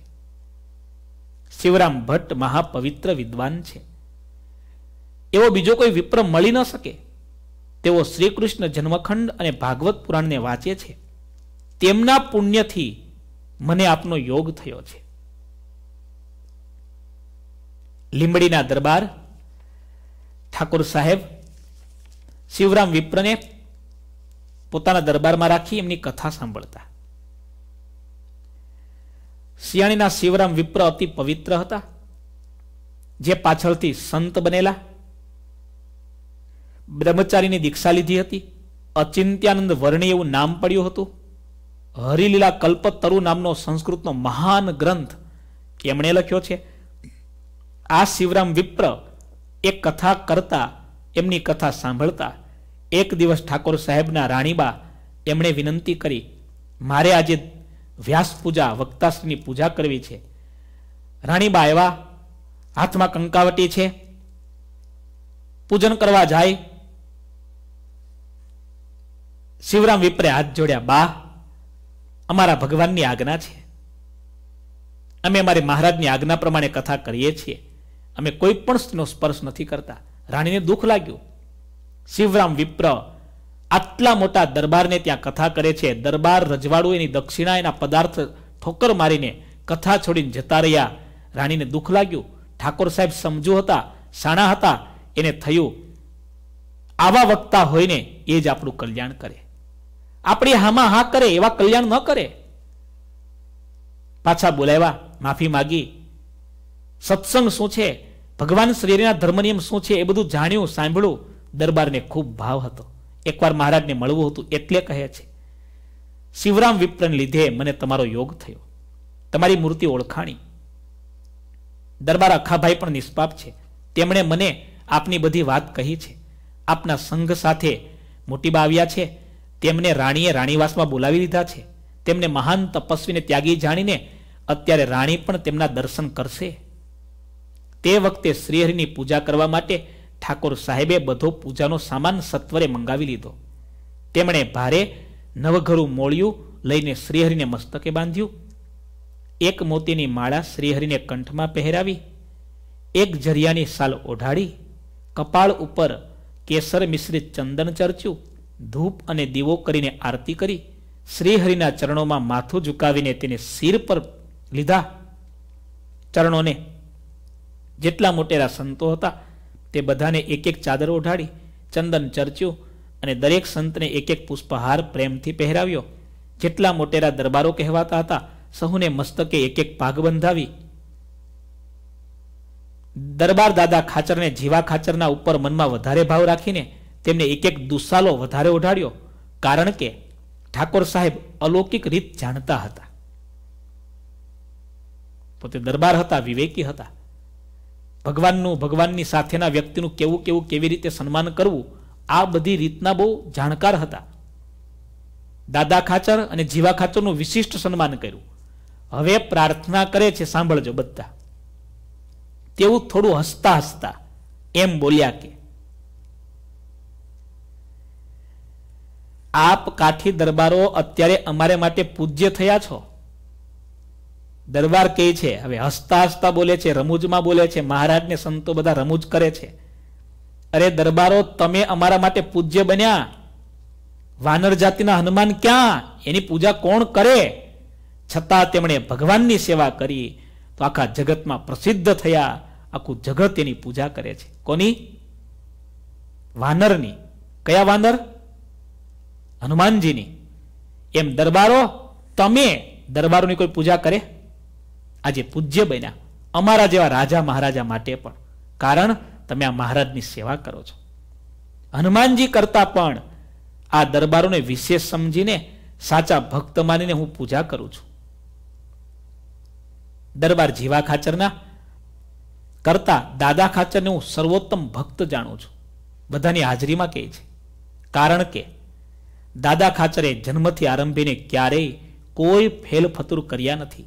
Speaker 1: શિવરામ ભટ્ટ મહાપવિત્ર વિદ્વાન છે એવો બીજો કોઈ વિપ્ર મળી ન શકે તેઓ શ્રીકૃષ્ણ જન્મખંડ અને ભાગવત પુરાણને વાંચે છે તેમના પુણ્યથી મને આપનો યોગ થયો છે લીંબડીના દરબાર ઠાકોર સાહેબ શિવરામ વિપ્રને પોતાના દરબારમાં રાખી એમની કથા સાંભળતા સિયાણીના શિવરામ વિપ્ર અતિ પવિત્ર હતા જે પાછળથી સંત બનેલા બ્રહ્મચારીની દીક્ષા લીધી હતી અચિંત્યાનંદ વર્ણી એવું નામ પડ્યું હતું હરિલીલા કલ્પતરુ નામનો સંસ્કૃતનો મહાન ગ્રંથ કેમણે લખ્યો છે આ શિવરામ વિપ્ર એ કથા કરતા એમની કથા સાંભળતા એક દિવસ ઠાકોર સાહેબના રાણીબા એમણે વિનંતી કરી મારે આજે વ્યાસ પૂજા વક્તાશ્રીની પૂજા કરવી છે રાણીબા એવા હાથમાં કંકાવટી છે પૂજન કરવા જાય શિવરામ વિપરે હાથ જોડ્યા બા અમારા ભગવાનની આજ્ઞા છે અમે અમારી મહારાજની આજ્ઞા પ્રમાણે કથા કરીએ છીએ અમે કોઈ પણ સ્ત્રીનો સ્પર્શ નથી કરતા રાણીને દુઃખ લાગ્યું શિવરામ વિપ્ર આટલા મોટા દરબારને ત્યાં કથા કરે છે દરબાર રજવાડું એની દક્ષિણા એના પદાર્થ ઠોકર મારીને કથા છોડીને જતા રહ્યા રાણીને દુઃખ લાગ્યું ઠાકોર સાહેબ સમજુ હતા સાણા હતા એને થયું આવા વક્તા હોઈને એ જ આપણું કલ્યાણ કરે આપણી હામાં હા કરે એવા કલ્યાણ ન કરે પાછા બોલાવ્યા માફી માગી સત્સંગ શું છે ભગવાન શ્રીના ધર્મનિયમ શું છે એ બધું જાણ્યું સાંભળ્યું દરબારને ખૂબ ભાવ હતો એકવાર મહારાજને મળવું હતું એટલે કહે છે શિવરામ વિપ્રન લીધે મને તમારો યોગ થયો તમારી મૂર્તિ ઓળખાણી દરબાર અખાભાઈ પણ નિષ્પાપ છે તેમણે મને આપની બધી વાત કહી છે આપના સંઘ સાથે મોટીબા આવ્યા છે તેમને રાણીએ રાણીવાસમાં બોલાવી લીધા છે તેમને મહાન તપસ્વીને ત્યાગી જાણીને અત્યારે રાણી પણ તેમના દર્શન કરશે તે વખતે શ્રીહરિની પૂજા કરવા માટે ઠાકોર સાહેબે બધો પૂજાનો સામાન સત્વરે મંગાવી લીધો તેમણે ભારે નવઘરું મોળિયું લઈને શ્રીહરિને મસ્તકે બાંધ્યું એક મોતીની માળા શ્રીહરિને કંઠમાં પહેરાવી એક જરિયાની સાલ ઓઢાડી કપાળ ઉપર કેસર મિશ્રિત ચંદન ચર્ચ્યું ધૂપ અને દીવો કરીને આરતી કરી શ્રીહરિના ચરણોમાં માથું ઝુકાવીને તેને શિર પર લીધા ચરણોને જેટલા મોટેરા સંતો હતા તે બધાને એક એક ચાદર ઓઢાડી ચંદન ચર્ચ્યું અને દરેક સંતને એક એક પુષ્પહાર પ્રેમથી પહેરાવ્યો જેટલા મોટેરા દરબારો કહેવાતા હતા સહુને મસ્તકે એક એક પાઘ બંધાવી દરબાર દાદા ખાચરને જીવા ખાચરના ઉપર મનમાં વધારે ભાવ રાખીને તેમને એક એક દુસ્સાલો વધારે ઓઢાડ્યો કારણ કે ઠાકોર સાહેબ અલૌકિક રીત જાણતા હતા પોતે દરબાર હતા વિવેકી હતા ભગવાનનું ભગવાનની સાથેના વ્યક્તિનું કેવું કેવું કેવી રીતે સન્માન કરવું આ બધી રીતના બહુ જાણકાર હતા દાદા ખાચર અને જીવા ખાચરનું વિશિષ્ટ સન્માન કર્યું હવે પ્રાર્થના કરે છે સાંભળજો બધા તેવું થોડું હસતા હસતા એમ બોલ્યા કે આપ કાઠી દરબારો અત્યારે અમારે માટે પૂજ્ય થયા છો દરબાર કે છે હવે હસતા હસતા બોલે છે રમૂજમાં બોલે છે મહારાજને સંતો બધા રમૂજ કરે છે અરે દરબારો તમે અમારા માટે પૂજ્ય બન્યા વાનર જાતિના હનુમાન ક્યાં એની પૂજા કોણ કરે છતાં તેમણે ભગવાનની સેવા કરી તો આખા જગતમાં પ્રસિદ્ધ થયા આખું જગત એની પૂજા કરે છે કોની વાનરની કયા વાનર હનુમાનજીની એમ દરબારો તમે દરબારોની કોઈ પૂજા કરે આજે પૂજ્ય બન્યા અમારા જેવા રાજા મહારાજા માટે પણ કારણ તમે આ મહારાજની સેવા કરો છો હનુમાનજી કરતા પણ આ દરબારોને વિશેષ સમજીને સાચા ભક્ત માનીને હું પૂજા કરું છું દરબાર જીવા ખાચરના કરતા દાદા ખાચરને હું સર્વોત્તમ ભક્ત જાણું છું બધાની હાજરીમાં કહે છે કારણ કે દાદા ખાચરે જન્મથી આરંભીને ક્યારેય કોઈ ફેલફતુર કર્યા નથી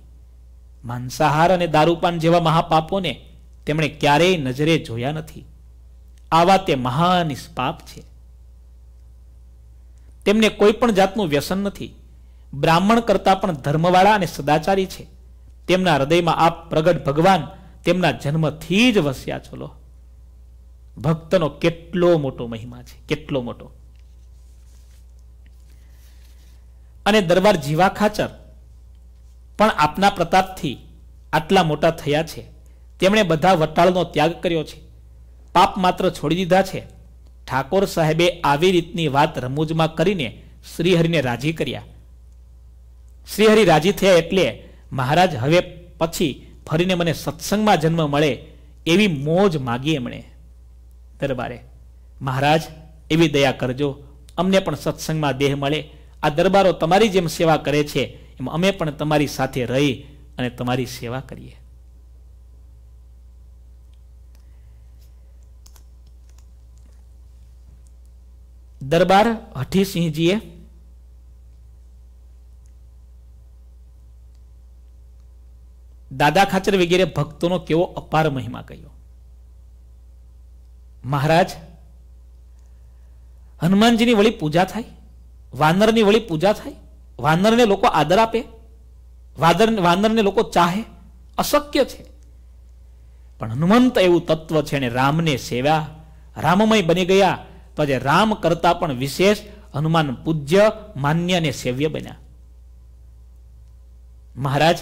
Speaker 1: માંસાહાર અને દારૂપાન જેવા મહાપાપોને તેમણે ક્યારેય નજરે જોયા નથી આવા તે મહાન નિષ્પાપ છે તેમને કોઈ પણ જાતનું વ્યસન નથી બ્રાહ્મણ કરતા પણ ધર્મવાળા અને સદાચારી છે તેમના હૃદયમાં આપ પ્રગટ ભગવાન તેમના જન્મથી જ વસ્યા છો ભક્તનો કેટલો મોટો મહિમા છે કેટલો મોટો અને દરબાર જીવા ખાચર પણ આપના પ્રતાપથી આટલા મોટા થયા છે તેમણે બધા વટાળનો ત્યાગ કર્યો છે પાપ માત્ર છોડી દીધા છે ઠાકોર સાહેબે આવી રીતની વાત રમૂજમાં કરીને શ્રીહરિને રાજી કર્યા શ્રીહરિ રાજી થયા એટલે મહારાજ હવે પછી ફરીને મને સત્સંગમાં જન્મ મળે એવી મોજ માગી એમણે દરબારે મહારાજ એવી દયા કરજો અમને પણ સત્સંગમાં દેહ મળે આ દરબારો તમારી જેમ સેવા કરે છે એમાં અમે પણ તમારી સાથે રહી અને તમારી સેવા કરીએ દરબાર હઠીસિંહજીએ દાદા ખાચર વગેરે ભક્તોનો કેવો અપાર મહિમા કહ્યો મહારાજ હનુમાનજીની વળી પૂજા થાય વાનરની વળી પૂજા થાય વાનરને લોકો આદર આપે વાદર વાનરને લોકો ચાહે અશક્ય છે પણ હનુમંત એવું તત્વ છે અને રામને સેવા રામમય બની ગયા તો આજે રામ કરતા પણ વિશેષ હનુમાન પૂજ્ય માન્ય અને સેવ્ય બન્યા મહારાજ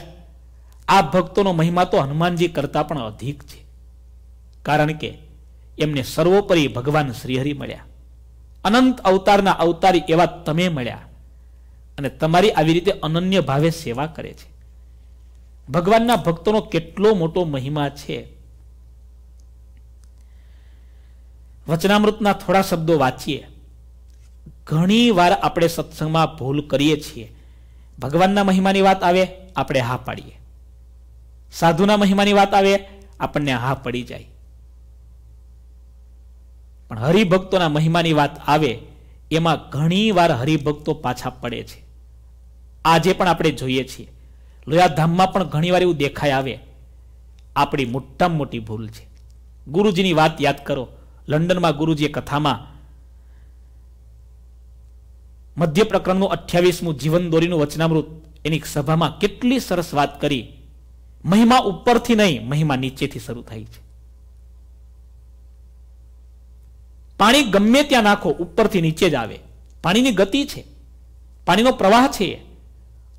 Speaker 1: આ ભક્તોનો મહિમા તો હનુમાનજી કરતા પણ અધિક છે કારણ કે એમને સર્વોપરી ભગવાન શ્રીહરિ મળ્યા અનંત અવતારના અવતારી એવા તમે મળ્યા અને તમારી આવી રીતે અનન્ય ભાવે સેવા કરે છે ભગવાનના ભક્તોનો કેટલો મોટો મહિમા છે વચનામૃતના થોડા શબ્દો વાંચીએ ઘણી વાર આપણે સત્સંગમાં ભૂલ કરીએ છીએ ભગવાનના મહિમાની વાત આવે આપણે હા પાડીએ સાધુના મહિમાની વાત આવે આપણને હા પડી જાય પણ હરિભક્તોના મહિમાની વાત આવે એમાં ઘણી વાર હરિભક્તો પાછા પડે છે આજે પણ આપણે જોઈએ છીએ લોયાધામમાં પણ ઘણીવાર એવું દેખાય આવે આપણી મોટામાં મોટી ભૂલ છે ગુરુજીની વાત યાદ કરો લંડનમાં ગુરુજીએ કથામાં મધ્ય પ્રકરણનું અઠ્યાવીસમું જીવન દોરીનું વચનામૃત એની સભામાં કેટલી સરસ વાત કરી મહિમા ઉપરથી નહીં મહિમા નીચેથી શરૂ થાય છે પાણી ગમે ત્યાં નાખો ઉપરથી નીચે જ આવે પાણીની ગતિ છે પાણીનો પ્રવાહ છે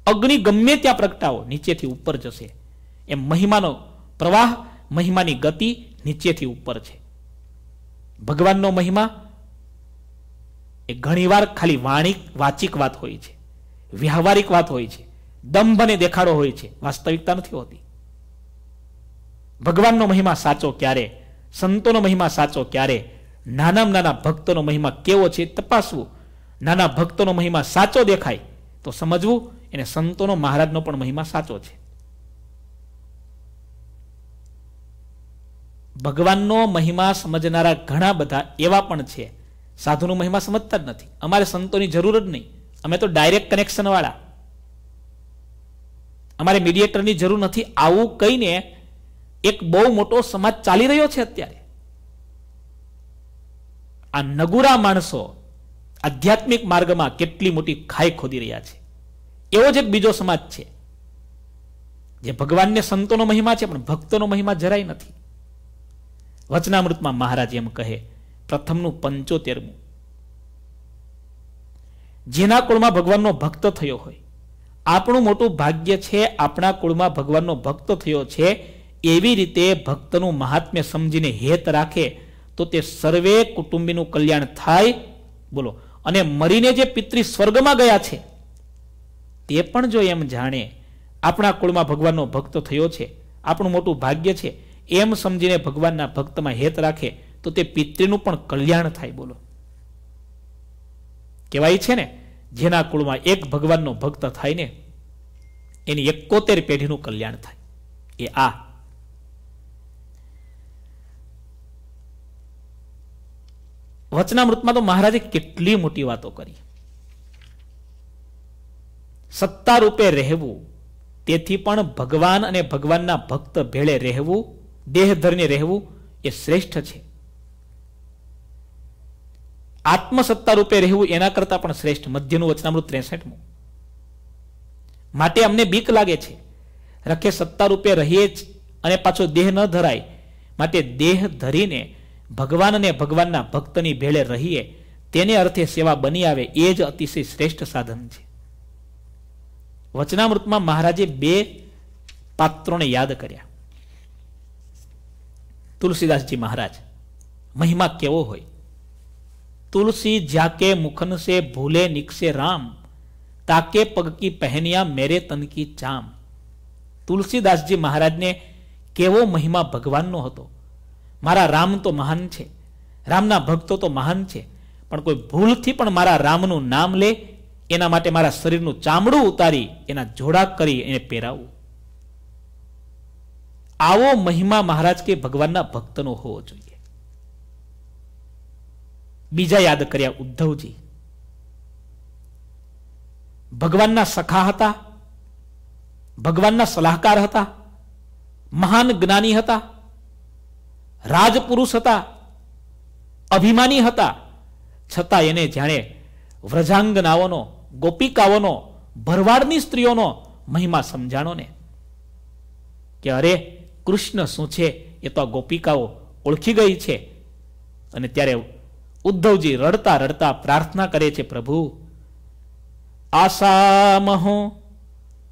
Speaker 1: અગ્નિ ગમે ત્યાં પ્રગટાવો નીચેથી ઉપર જશે એમ મહિમાનો પ્રવાહ મહિમાની ગતિ નીચેથી ઉપર છે ભગવાનનો મહિમા એ ઘણીવાર ખાલી વાણિક વાચિક વાત હોય છે વ્યવહારિક વાત હોય છે દંભને દેખાડો હોય છે વાસ્તવિકતા નથી હોતી ભગવાનનો મહિમા સાચો ક્યારે સંતોનો મહિમા સાચો ક્યારે નાનામાં નાના ભક્તોનો મહિમા કેવો છે તપાસવું નાના ભક્તોનો મહિમા સાચો દેખાય તો સમજવું એને સંતોનો મહારાજનો પણ મહિમા સાચો છે ભગવાનનો મહિમા સમજનારા ઘણા બધા એવા પણ છે સાધુનો મહિમા સમજતા જ નથી અમારે સંતોની જરૂર જ નહીં અમે તો ડાયરેક્ટ કનેક્શનવાળા અમારે મીડિયેટરની જરૂર નથી આવું કહીને એક બહુ મોટો સમાજ ચાલી રહ્યો છે અત્યારે આ નગુરા માણસો આધ્યાત્મિક માર્ગમાં કેટલી મોટી ખાઈ ખોદી રહ્યા છે એવો જ એક બીજો સમાજ છે જે ભગવાનને સંતોનો મહિમા છે પણ ભક્તોનો મહિમા જરાય નથી વચનામૃતમાં મહારાજ એમ કહે પ્રથમનું પંચોતેરમું જેના કુળમાં ભગવાનનો ભક્ત થયો હોય આપણું મોટું ભાગ્ય છે આપણા કુળમાં ભગવાનનો ભક્ત થયો છે એવી રીતે ભક્તનું મહાત્મ્ય સમજીને હેત રાખે તો તે સર્વે કુટુંબીનું કલ્યાણ થાય બોલો અને મરીને જે પિતૃ સ્વર્ગમાં ગયા છે તે પણ જો એમ જાણે આપણા કુળમાં ભગવાનનો ભક્ત થયો છે આપણું મોટું ભાગ્ય છે એમ સમજીને ભગવાનના ભક્તમાં હેત રાખે તો તે પિતૃનું પણ કલ્યાણ થાય બોલો કહેવાય છે ને જેના કુળમાં એક ભગવાનનો ભક્ત થાય ને એની એકોતેર પેઢીનું કલ્યાણ થાય એ આ વચનામૃતમાં તો મહારાજે કેટલી મોટી વાતો કરી સત્તા રૂપે રહેવું તેથી પણ ભગવાન અને ભગવાનના ભક્ત ભેળે રહેવું દેહધરને રહેવું એ શ્રેષ્ઠ છે આત્મસત્તા રૂપે રહેવું એના કરતાં પણ શ્રેષ્ઠ મધ્યનું વચનામૃત ત્રેસઠમું માટે અમને બીક લાગે છે રખે સત્તા રૂપે રહીએ જ અને પાછો દેહ ન ધરાય માટે દેહ ધરીને ભગવાન અને ભગવાનના ભક્તની ભેળે રહીએ તેને અર્થે સેવા બની આવે એ જ અતિશય શ્રેષ્ઠ સાધન છે વચનામૃતમાં મહારાજે બે પાત્રોને યાદ કર્યા તુલસીદાસજી મહારાજ મહિમા કેવો હોય તુલસી જાકે મુખન સે ભૂલે નિકસે રામ તાકે પગકી પહેન્યા મેરે તનકી કી ચામ તુલસીદાસજી મહારાજને કેવો મહિમા ભગવાનનો હતો મારા રામ તો મહાન છે રામના ભક્તો તો મહાન છે પણ કોઈ ભૂલથી પણ મારા રામનું નામ લે એના માટે મારા શરીરનું ચામડું ઉતારી એના જોડા કરી એને પહેરાવું આવો મહિમા મહારાજ કે ભગવાનના ભક્તનો હોવો જોઈએ બીજા યાદ કર્યા ઉદ્ધવજી ભગવાનના સખા હતા ભગવાનના સલાહકાર હતા મહાન જ્ઞાની હતા રાજપુરુષ હતા અભિમાની હતા છતાં એને જાણે વ્રજાંગનાઓનો ગોપિકાઓનો ભરવાડની સ્ત્રીઓનો મહિમા સમજાણો ને કે અરે કૃષ્ણ શું છે એ તો આ ગોપિકાઓ ઓળખી ગઈ છે અને ત્યારે ઉદ્ધવજી રડતા રડતા પ્રાર્થના કરે છે પ્રભુ આસામહો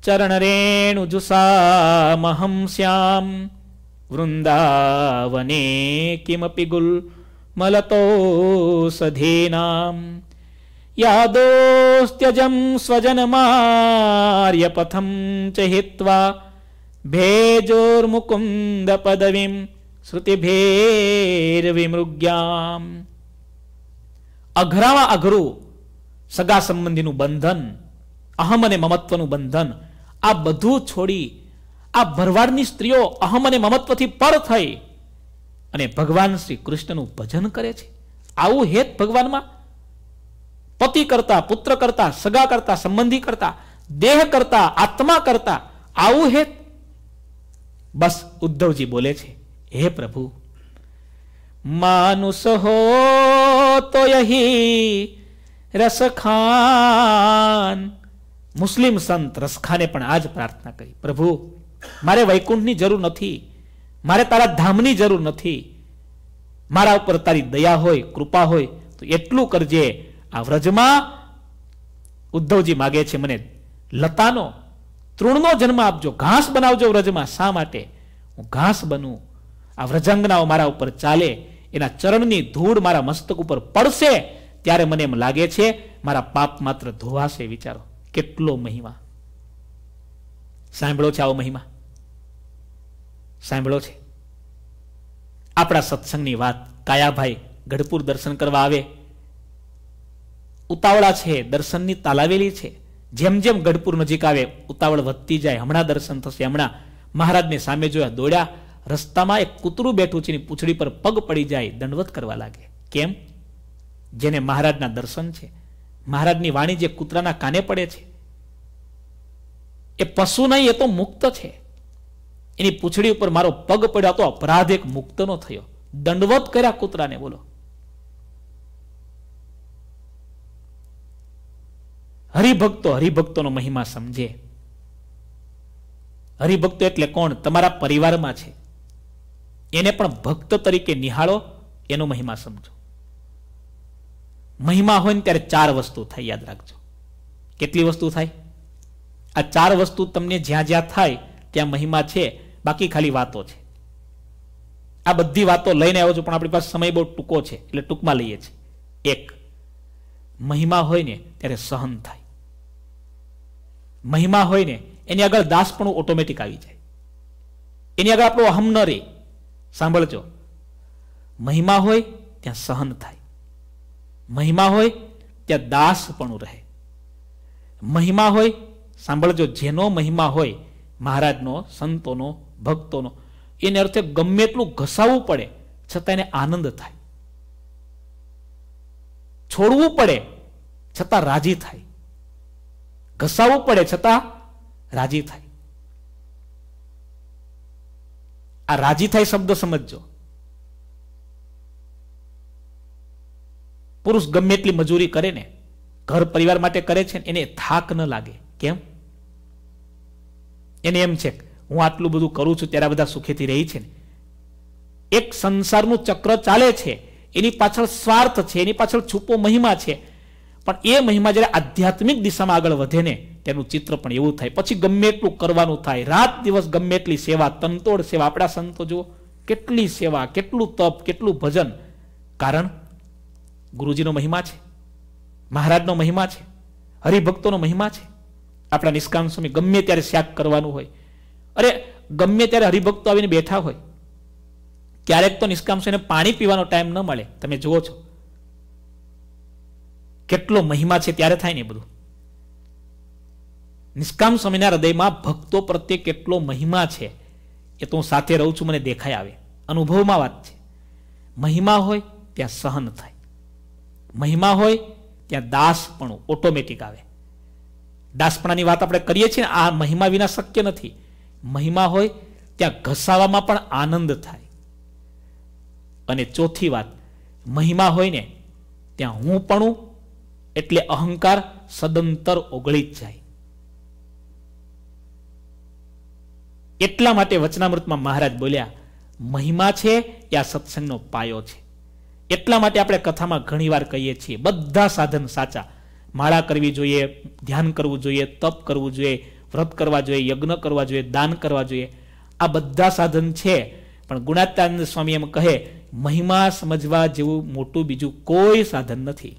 Speaker 1: ચરણરેણુ જુસામહમ શ્યામ વૃંદાવને કિમપી ગુલ મલતો સધીનામ યાદોસ્ત્યજમ સ્વજનમાર્યપથમ ચ હિત્વા ભેજોર્મુકુંદ પદવીમ વિમૃગ્યામ અઘરામાં અઘરું સગા સંબંધીનું બંધન અહમ અને મમત્વનું બંધન આ બધું છોડી આ ભરવાડની સ્ત્રીઓ અહમ અને મમત્વથી પર થઈ અને ભગવાન શ્રી કૃષ્ણનું ભજન કરે છે આવું હેત ભગવાનમાં પતિ કરતા પુત્ર કરતા સગા કરતા સંબંધી કરતા દેહ કરતા આત્મા કરતા આવું હે બસ ઉદ્ધવજી બોલે છે હે પ્રભુ માનુસ હો તો યહી રસખાન મુસ્લિમ સંત રસખાને પણ આ જ પ્રાર્થના કરી પ્રભુ મારે વૈકુંઠની જરૂર નથી મારે તારા ધામની જરૂર નથી મારા ઉપર તારી દયા હોય કૃપા હોય તો એટલું કરજે આ વ્રજમાં ઉદ્ધવજી માગે છે મને લતાનો તૃણનો જન્મ આપજો ઘાસ બનાવજો વ્રજમાં શા માટે હું ઘાસ બનું આ વ્રજાંગનાઓ મારા ઉપર ચાલે એના ચરણની ધૂળ મારા મસ્તક ઉપર પડશે ત્યારે મને એમ લાગે છે મારા પાપ માત્ર ધોવાશે વિચારો કેટલો મહિમા સાંભળો છે આવો મહિમા સાંભળો છે આપણા સત્સંગની વાત કાયાભાઈ ગઢપુર દર્શન કરવા આવે ઉતાવળા છે દર્શનની તાલાવેલી છે જેમ જેમ ગઢપુર નજીક આવે ઉતાવળ વધતી જાય હમણાં દર્શન થશે હમણાં મહારાજને સામે જોયા દોડ્યા રસ્તામાં એક કૂતરું બેઠું છે પૂછડી પર પગ પડી જાય દંડવત કરવા લાગે કેમ જેને મહારાજના દર્શન છે મહારાજની વાણી જે કૂતરાના કાને પડે છે એ પશુ નહીં એ તો મુક્ત છે એની પૂંછડી ઉપર મારો પગ પડ્યો તો અપરાધ એક મુક્તનો થયો દંડવત કર્યા કૂતરાને બોલો હરિભક્તો હરિભક્તોનો મહિમા સમજે હરિભક્તો એટલે કોણ તમારા પરિવારમાં છે એને પણ ભક્ત તરીકે નિહાળો એનો મહિમા સમજો મહિમા હોય ને ત્યારે ચાર વસ્તુ થાય યાદ રાખજો કેટલી વસ્તુ થાય આ ચાર વસ્તુ તમને જ્યાં જ્યાં થાય ત્યાં મહિમા છે બાકી ખાલી વાતો છે આ બધી વાતો લઈને આવ્યો છું પણ આપણી પાસે સમય બહુ ટૂંકો છે એટલે ટૂંકમાં લઈએ છીએ એક મહિમા હોય ને ત્યારે સહન થાય મહિમા હોય ને એની આગળ દાસપણું ઓટોમેટિક આવી જાય એની આગળ આપણો અહમ ન રહે સાંભળજો મહિમા હોય ત્યાં સહન થાય મહિમા હોય ત્યાં દાસપણું રહે મહિમા હોય સાંભળજો જેનો મહિમા હોય મહારાજનો સંતોનો ભક્તોનો એને અર્થે ગમે એટલું ઘસાવવું પડે છતાં એને આનંદ થાય છોડવું પડે છતાં રાજી થાય ઘસાવવું પડે છતાં રાજી થાય આ રાજી થાય શબ્દ સમજજો પુરુષ ગમે એટલી મજૂરી કરે ને ઘર પરિવાર માટે કરે છે એને થાક ન લાગે કેમ એને એમ છે હું આટલું બધું કરું છું ત્યારે બધા સુખેથી રહી છે એક સંસારનું ચક્ર ચાલે છે એની પાછળ સ્વાર્થ છે એની પાછળ છુપો મહિમા છે પણ એ મહિમા જ્યારે આધ્યાત્મિક દિશામાં આગળ વધે ને તેનું ચિત્ર પણ એવું થાય પછી ગમે એટલું કરવાનું થાય રાત દિવસ ગમે એટલી સેવા તંતોડ સેવા આપણા સંતો જુઓ કેટલી સેવા કેટલું તપ કેટલું ભજન કારણ ગુરુજીનો મહિમા છે મહારાજનો મહિમા છે હરિભક્તોનો મહિમા છે આપણા નિષ્કામ સ્વામી ગમે ત્યારે શ્યાગ કરવાનું હોય અરે ગમે ત્યારે હરિભક્તો આવીને બેઠા હોય ક્યારેક તો નિષ્કામ સ્વામીને પાણી પીવાનો ટાઈમ ન મળે તમે જુઓ છો કેટલો મહિમા છે ત્યારે થાય ને બધું નિષ્કામ સ્વામીના હૃદયમાં ભક્તો પ્રત્યે કેટલો મહિમા છે એ તો હું સાથે રહું છું મને દેખાય આવે અનુભવમાં વાત છે મહિમા હોય ત્યાં સહન થાય મહિમા હોય ત્યાં દાસપણું ઓટોમેટિક આવે દાસપણાની વાત આપણે કરીએ છીએ આ મહિમા વિના શક્ય નથી મહિમા હોય ત્યાં ઘસાવામાં પણ આનંદ થાય અને ચોથી વાત મહિમા હોય ને ત્યાં હું પણું એટલે અહંકાર સદંતર ઓગળી જ જાય એટલા માટે વચનામૃતમાં મહારાજ બોલ્યા મહિમા છે એ આ સત્સંગનો પાયો છે એટલા માટે આપણે કથામાં ઘણીવાર કહીએ છીએ બધા સાધન સાચા માળા કરવી જોઈએ ધ્યાન કરવું જોઈએ તપ કરવું જોઈએ વ્રત કરવા જોઈએ યજ્ઞ કરવા જોઈએ દાન કરવા જોઈએ આ બધા સાધન છે પણ ગુણાત્યાનંદ સ્વામી એમ કહે મહિમા સમજવા જેવું મોટું બીજું કોઈ સાધન નથી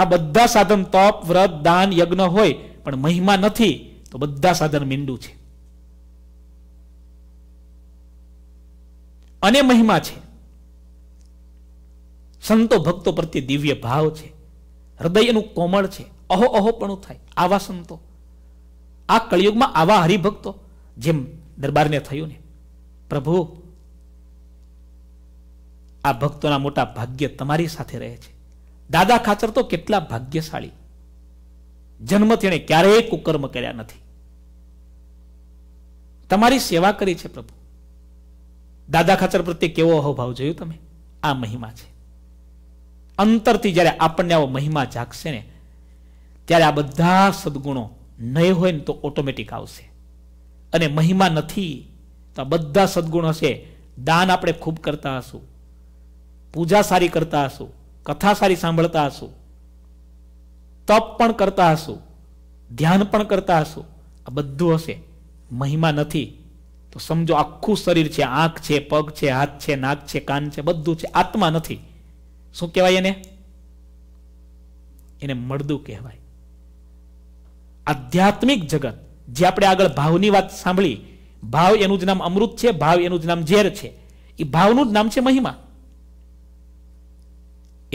Speaker 1: આ બધા સાધન તપ વ્રત દાન યજ્ઞ હોય પણ મહિમા નથી તો બધા સાધન મીંડું છે અને મહિમા છે સંતો ભક્તો પ્રત્યે દિવ્ય ભાવ છે હૃદયનું કોમળ છે અહો પણ થાય આવા સંતો આ કળિયુગમાં આવા હરિભક્તો જેમ દરબારને થયું ને પ્રભુ આ ભક્તોના મોટા ભાગ્ય તમારી સાથે રહે છે દાદા ખાચર તો કેટલા ભાગ્યશાળી જન્મ તેણે ક્યારેય કુકર્મ કર્યા નથી તમારી સેવા કરી છે પ્રભુ દાદા ખાચર પ્રત્યે કેવો અહોભાવ જોયું તમે આ મહિમા છે અંતરથી જ્યારે આપણને આવો મહિમા જાગશે ને ત્યારે આ બધા સદગુણો નહીં હોય ને તો ઓટોમેટિક આવશે અને મહિમા નથી તો આ બધા સદગુણો હશે દાન આપણે ખૂબ કરતા હશું પૂજા સારી કરતા હશું કથા સારી સાંભળતા હશો તપ પણ કરતા હશો ધ્યાન પણ કરતા હશો આ બધું હશે મહિમા નથી તો સમજો આખું શરીર છે આંખ છે પગ છે હાથ છે નાક છે કાન છે બધું છે આત્મા નથી શું કહેવાય એને એને મળદું કહેવાય આધ્યાત્મિક જગત જે આપણે આગળ ભાવની વાત સાંભળી ભાવ એનું જ નામ અમૃત છે ભાવ એનું જ નામ ઝેર છે એ ભાવનું જ નામ છે મહિમા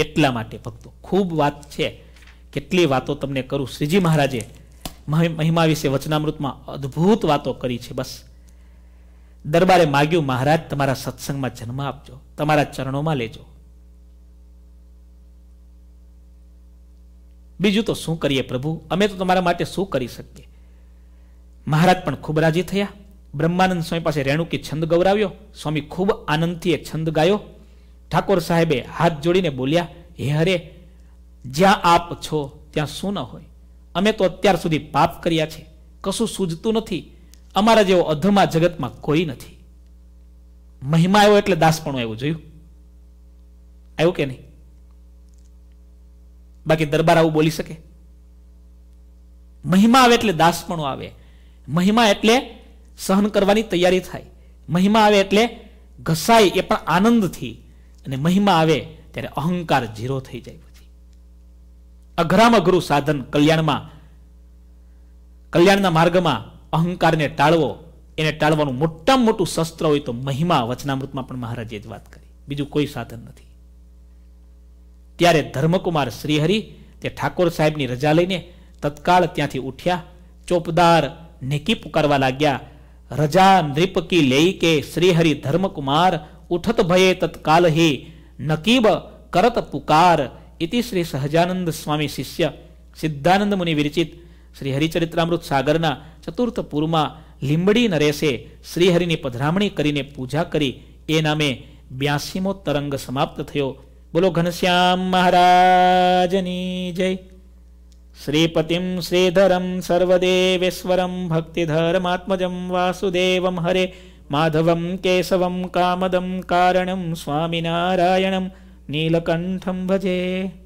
Speaker 1: એટલા માટે ભક્તો ખૂબ વાત છે કેટલી વાતો તમને કરું શ્રીજી મહારાજે મહિમા વિશે વચનામૃતમાં અદ્ભુત વાતો કરી છે બસ દરબારે માગ્યું મહારાજ તમારા સત્સંગમાં જન્મ આપજો તમારા ચરણોમાં લેજો બીજું તો શું કરીએ પ્રભુ અમે તો તમારા માટે શું કરી શકીએ મહારાજ પણ ખૂબ રાજી થયા બ્રહ્માનંદ સ્વામી પાસે રેણુકી છંદ ગૌરાવ્યો સ્વામી ખૂબ આનંદથી એ છંદ ગાયો ઠાકોર સાહેબે હાથ જોડીને બોલ્યા હે હરે જ્યાં આપ છો ત્યાં શું ન હોય અમે તો અત્યાર સુધી પાપ કર્યા છે કશું સૂજતું નથી અમારા જેવો અધમા જગતમાં કોઈ નથી મહિમા આવ્યો એટલે દાસપણું આવ્યું જોયું આવ્યું કે નહીં બાકી દરબાર આવું બોલી શકે મહિમા આવે એટલે દાસપણું આવે મહિમા એટલે સહન કરવાની તૈયારી થાય મહિમા આવે એટલે ઘસાય એ પણ આનંદથી અને મહિમા આવે ત્યારે અહંકાર ઝીરો થઈ જાય પછી અઘરામાં ગુરુ સાધન કલ્યાણમાં કલ્યાણના માર્ગમાં અહંકારને ટાળવો એને ટાળવાનું મોટામાં મોટું શસ્ત્ર હોય તો મહિમા વચનામૃતમાં પણ મહારાજે જ વાત કરી બીજું કોઈ સાધન નથી ત્યારે ધર્મકુમાર શ્રીહરિ તે ઠાકોર સાહેબની રજા લઈને તત્કાળ ત્યાંથી ઉઠ્યા ચોપદાર નેકી પુકારવા લાગ્યા રજા નૃપકી લઈ કે શ્રીહરિ ધર્મકુમાર ઉઠત ભયે તત્કાલ હે નકીબ કરત પુકાર ઇતિ શ્રી સહજાનંદ સ્વામી શિષ્ય સિદ્ધાનંદ મુનિ વિરચિત શ્રી હરિચરિત્રામૃત સાગરના ચતુર્થ પૂરમાં લીંબડી નરેશે શ્રીહરિની પધરામણી કરીને પૂજા કરી એ નામે બ્યાસીમો તરંગ સમાપ્ત થયો બોલો ઘનશ્યામ મહારાજની જય શ્રીપતિમ શ્રીધરમ સર્વદેવેશ્વરમ ભક્તિધર્માત્મજમ વાસુદેવમ હરે माधवं केशवं कामदं कारणं स्वामिनारायणं नीलकण्ठं भजे